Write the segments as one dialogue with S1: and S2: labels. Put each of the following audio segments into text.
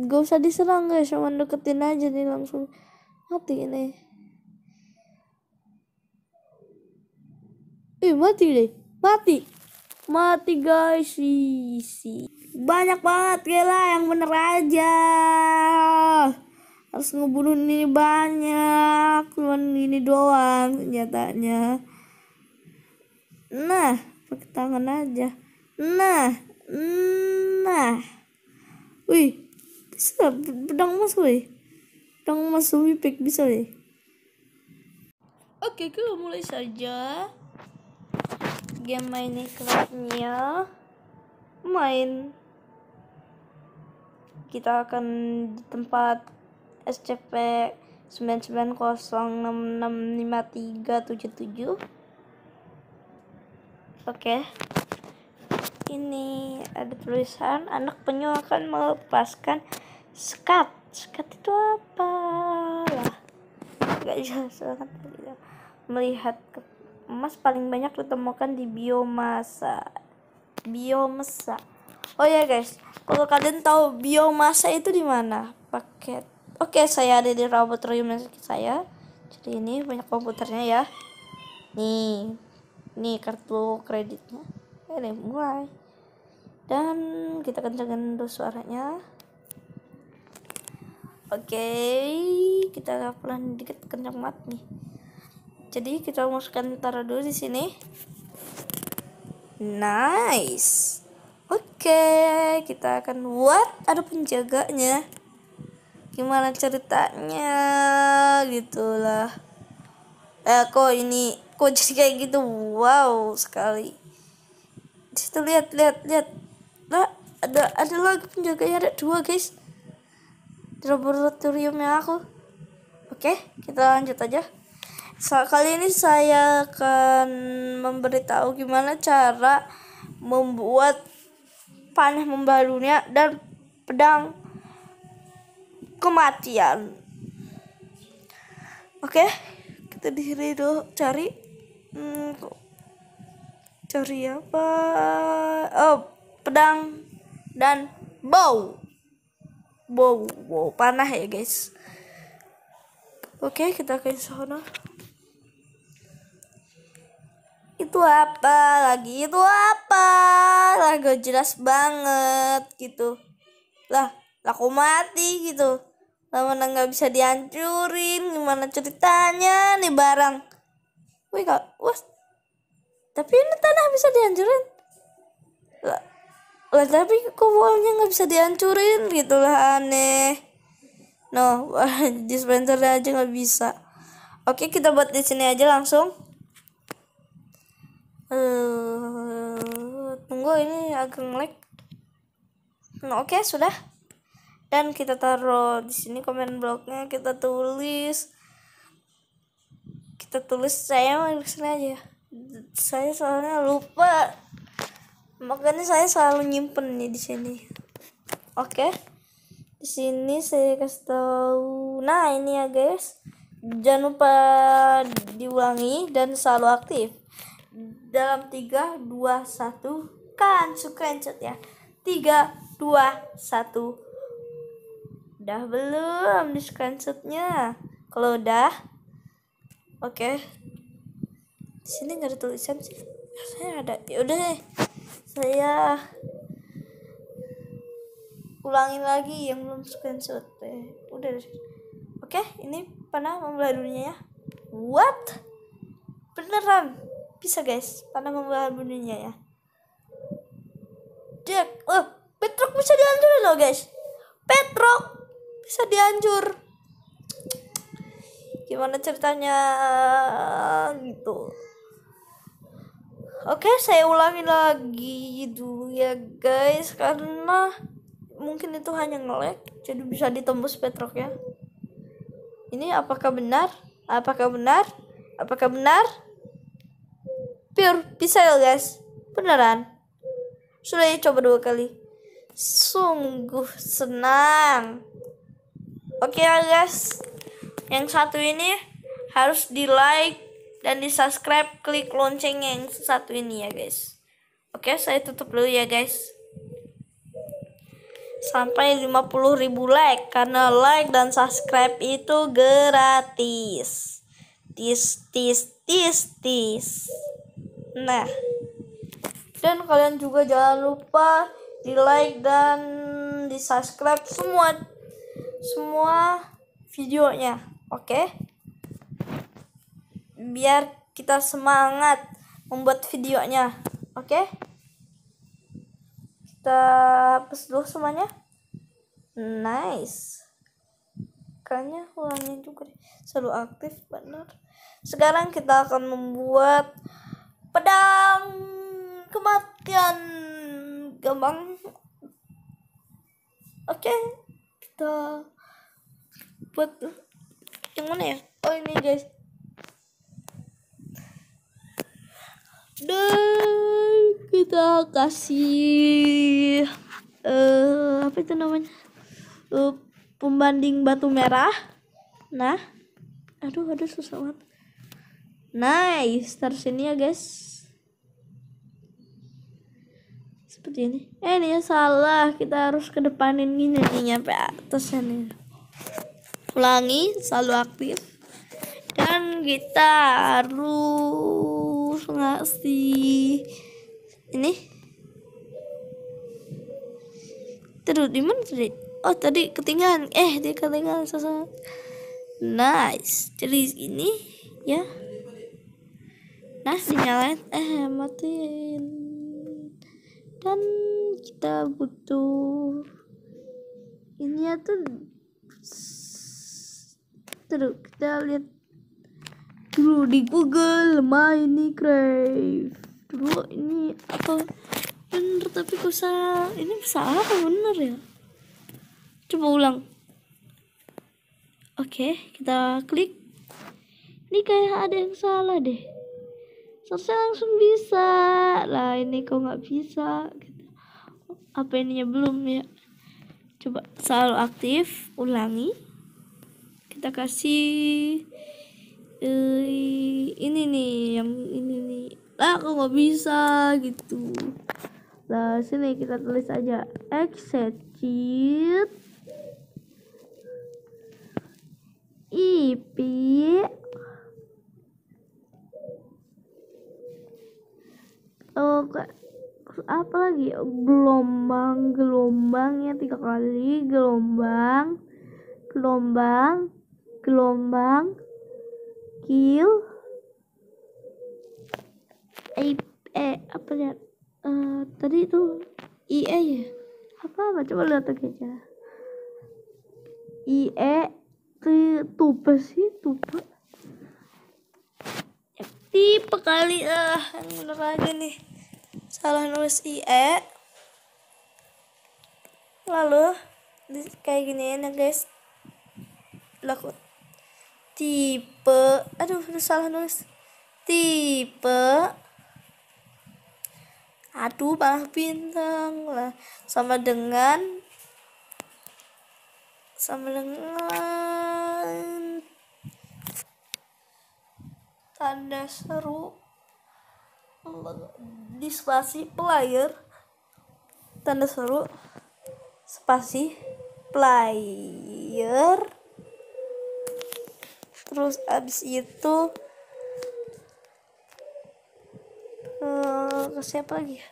S1: gak usah diserang guys cuma deketin aja nih langsung mati ini eh mati deh mati mati guys si banyak banget gila yang bener aja harus ngebunuh ini banyak cuman ini doang senjatanya nah pakai tangan aja nah nah wih bisa pedang emas woi pedang emas woi pick bisa woi oke kita mulai saja game Minecraftnya main kita akan di tempat SCP 99066537 oke ini ada tulisan anak penyu akan melepaskan skat skat itu apa lah nggak jelas banget melihat ke emas paling banyak ditemukan di biomasa biomasa oh ya guys kalau kalian tahu biomasa itu di mana paket oke okay, saya ada di robot room saya jadi ini banyak komputernya ya nih nih kartu kreditnya ini mulai dan kita kencengin dulu suaranya Oke, okay, kita pelan dikit kencang banget nih. Jadi kita masukkan taruh dulu di sini. Nice. Oke, okay, kita akan buat ada penjaganya. Gimana ceritanya gitulah. Eh kok ini kok jadi kayak gitu? Wow sekali. Di situ lihat lihat lihat. Lah ada ada lagi penjaganya ada dua guys yang aku oke kita lanjut aja so, kali ini saya akan memberitahu gimana cara membuat panah membalunya dan pedang kematian oke kita di sini dulu cari hmm, cari apa oh pedang dan bow wow, wow panah ya guys oke kita ke sana itu apa lagi itu apa lah jelas banget gitu lah lah aku mati gitu lah mana nggak bisa dihancurin gimana ceritanya nih barang wih kak wah tapi ini tanah bisa dihancurin lah tapi kok wallnya nggak bisa dihancurin gitulah aneh no dispenser aja nggak bisa oke kita buat di sini aja langsung uh, tunggu ini agak ngelag No hmm, oke okay, sudah dan kita taruh di sini komen bloknya kita tulis kita tulis saya di sini aja saya soalnya lupa makanya saya selalu nyimpen nih di sini oke di sini saya kasih tahu nah ini ya guys jangan lupa diulangi dan selalu aktif dalam 3 2 1 kan suka encet ya 3 2 1 udah belum di screenshotnya kalau udah oke okay. di sini nggak ada tulisan sih saya ada yaudah deh saya ulangi lagi yang belum screenshot deh udah deh. oke ini panah membelah dunia ya what beneran bisa guys panah membelah dunia ya Jack oh Petrok bisa dihancurin loh guys Petrok bisa dihancur gimana ceritanya gitu Oke, okay, saya ulangi lagi dulu ya guys karena mungkin itu hanya ngelek jadi bisa ditembus petrok ya. Ini apakah benar? Apakah benar? Apakah benar? Pure bisa ya guys. Beneran. Sudah ya coba dua kali. Sungguh senang. Oke okay, ya guys. Yang satu ini harus di like dan di subscribe klik lonceng yang satu ini ya guys oke saya tutup dulu ya guys sampai 50.000 like karena like dan subscribe itu gratis tis tis tis tis nah dan kalian juga jangan lupa di like dan di subscribe semua semua videonya oke okay? biar kita semangat membuat videonya oke okay? kita hapus dulu semuanya nice kayaknya ulangnya juga selalu aktif benar. sekarang kita akan membuat pedang kematian gampang oke okay. kita buat yang mana ya oh ini guys dan kita kasih uh, apa itu namanya uh, pembanding batu merah nah aduh ada susah banget nice taruh sini ya guys seperti ini eh ini ya, salah kita harus kedepanin ini nih nyampe atas ini ya ulangi selalu aktif dan kita harus nggak sih ini terus di mana tadi oh tadi ketinggalan eh dia ketinggalan sosok nice jadi ini ya nah sinyalnya eh matiin dan kita butuh ini tuh terus kita lihat dulu di Google Minecraft dulu ini apa bener tapi kok salah ini salah apa bener ya coba ulang oke kita klik ini kayak ada yang salah deh Selesai langsung bisa lah ini kok nggak bisa apa ininya belum ya coba selalu aktif ulangi kita kasih uh, ini nih yang ini nih lah aku nggak bisa gitu lah sini kita tulis aja execute IP oh apa lagi gelombang gelombangnya tiga kali gelombang gelombang gelombang Q I eh apa ya uh, tadi itu I E ya apa apa coba lihat lagi aja I E tuba sih tuba ya, tipe kali ah bener aja nih salah nulis I E lalu kayak gini ya nah, guys lakukan tipe aduh salah nulis tipe aduh malah bintang lah sama dengan sama dengan tanda seru di spasi player tanda seru spasi player terus abis itu uh, ke siapa lagi ya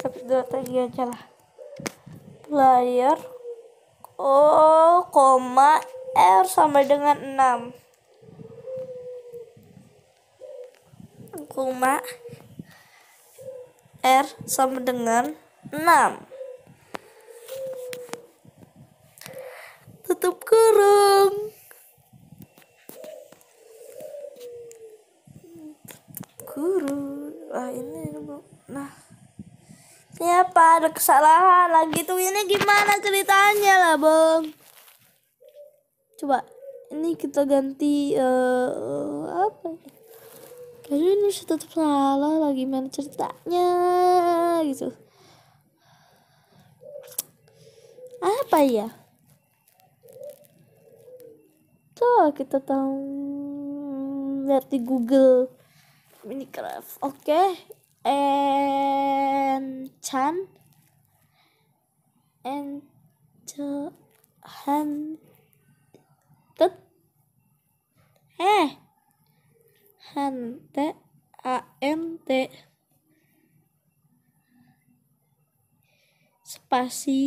S1: tapi dua lagi aja lah player O, oh, koma R sama dengan 6 koma R sama dengan 6 tutup kurung apa ada kesalahan lagi tuh ini gimana ceritanya lah bang coba ini kita ganti uh, apa ya? kayaknya ini sudah tetap salah lagi gimana ceritanya gitu apa ya tuh kita tahu lihat di Google Minecraft oke okay enchan enchanted eh hante a n t spasi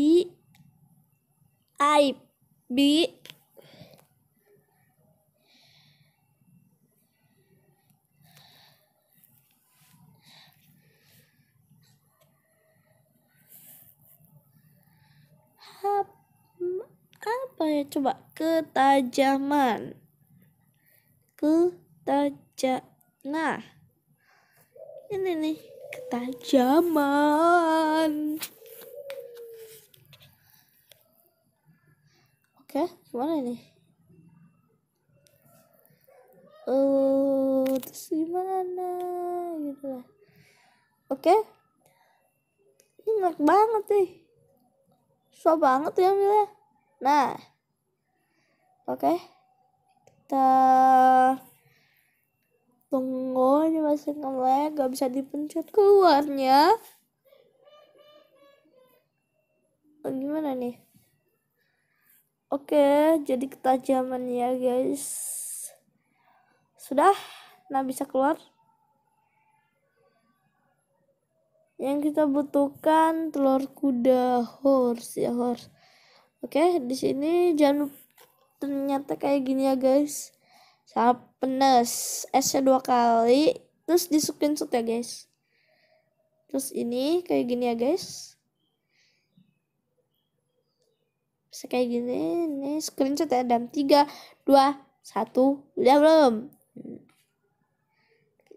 S1: aib b apa ya coba ketajaman ketajam nah ini nih ketajaman oke gimana ini oh uh, terus gimana gitu lah oke enak banget sih susah banget ya ambilnya nah oke okay. kita tunggu ini masih ngelag gak bisa dipencet keluarnya oh, gimana nih oke okay, jadi ketajaman ya guys sudah nah bisa keluar yang kita butuhkan telur kuda horse ya horse oke okay, di sini jangan ternyata kayak gini ya guys sangat penes esnya dua kali terus di screenshot ya guys terus ini kayak gini ya guys bisa kayak gini ini screenshot ya dalam tiga dua satu udah belum hmm.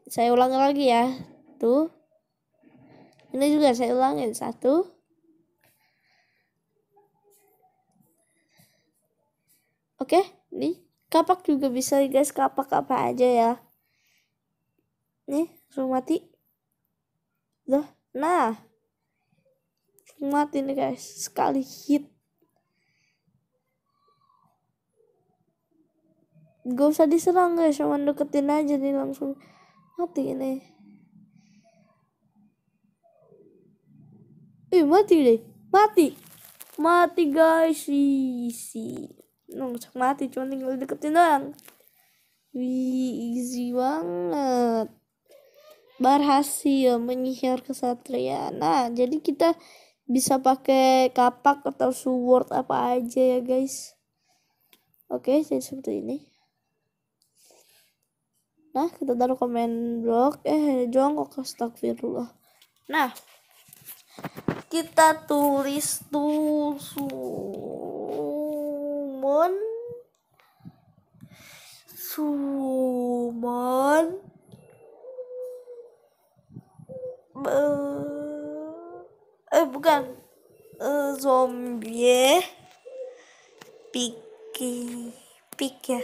S1: saya ulangi lagi ya tuh ini juga saya ulangin satu oke nih kapak juga bisa guys kapak apa aja ya nih langsung mati Loh, nah mati nih guys sekali hit gak usah diserang guys cuma deketin aja nih langsung mati nih eh mati deh mati mati guys easy Nung cek mati cuma tinggal deketin doang Wih, easy banget berhasil menyihir kesatria nah jadi kita bisa pakai kapak atau sword apa aja ya guys oke jadi seperti ini nah kita taruh komen blog. eh jongkok astagfirullah nah kita tulis tuh sumon sumon eh bukan eh, zombie piki pik ya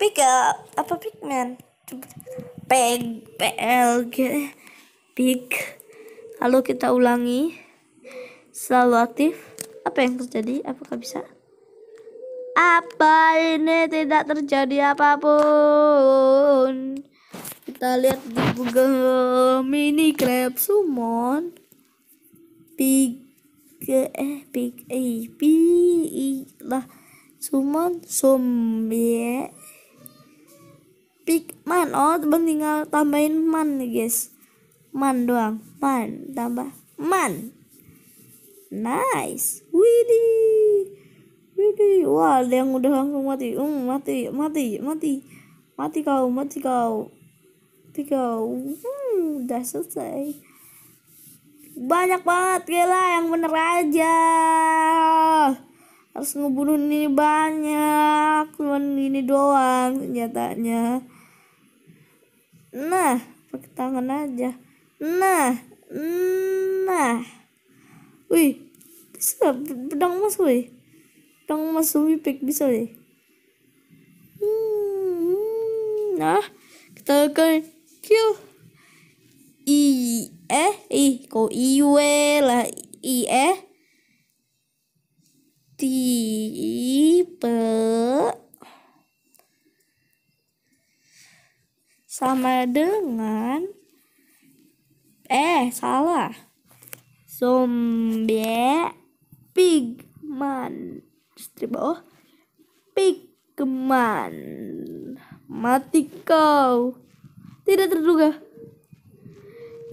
S1: pik ya apa pikman peg pik, pik lalu kita ulangi selalu aktif apa yang terjadi apakah bisa apa ini tidak terjadi apapun kita lihat di Google mini crab summon pig eh pig eh pig lah summon sumbie pigman man oh tinggal tambahin man nih guys man doang man tambah man nice widih widih wah ada yang udah langsung mati um mati mati mati mati kau mati kau mati kau hmm, udah selesai banyak banget gila yang bener aja harus ngebunuh ini banyak cuman ini doang senjatanya nah pakai tangan aja Nah, nah. Wih, bisa pedang emas wih. Pedang emas wih pick bisa wih. Hmm, nah, kita akan kill. I eh i kok iwe lah i eh tipe sama dengan eh salah zombie pigman strip bawah pigman mati kau tidak terduga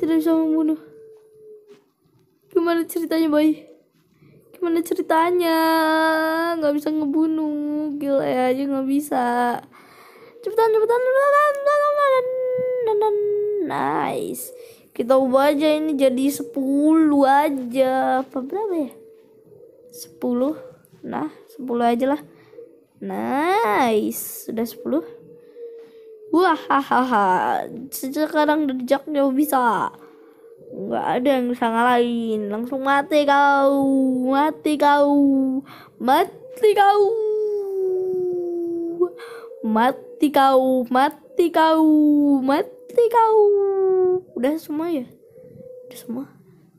S1: tidak bisa membunuh gimana ceritanya boy gimana ceritanya nggak bisa ngebunuh gila ya aja nggak bisa cepetan cepetan cepetan cepetan nice kita ubah aja ini jadi 10 aja apa berapa ya 10 nah 10 aja lah nice sudah 10 wah hahaha sekarang derjaknya bisa nggak ada yang bisa ngalahin langsung mati kau mati kau mati kau mati kau mati kau mati kau udah semua ya udah semua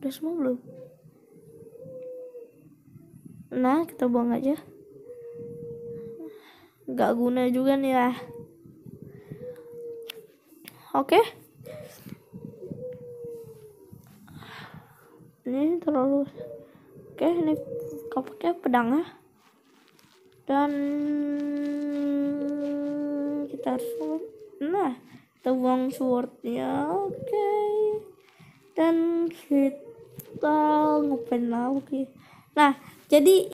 S1: udah semua belum nah kita buang aja nggak guna juga nih lah oke okay. ini terlalu oke okay, ini kapaknya pedangnya ah. dan kita harus nah tuang swordnya oke okay. dan kita ngepen lagi nah jadi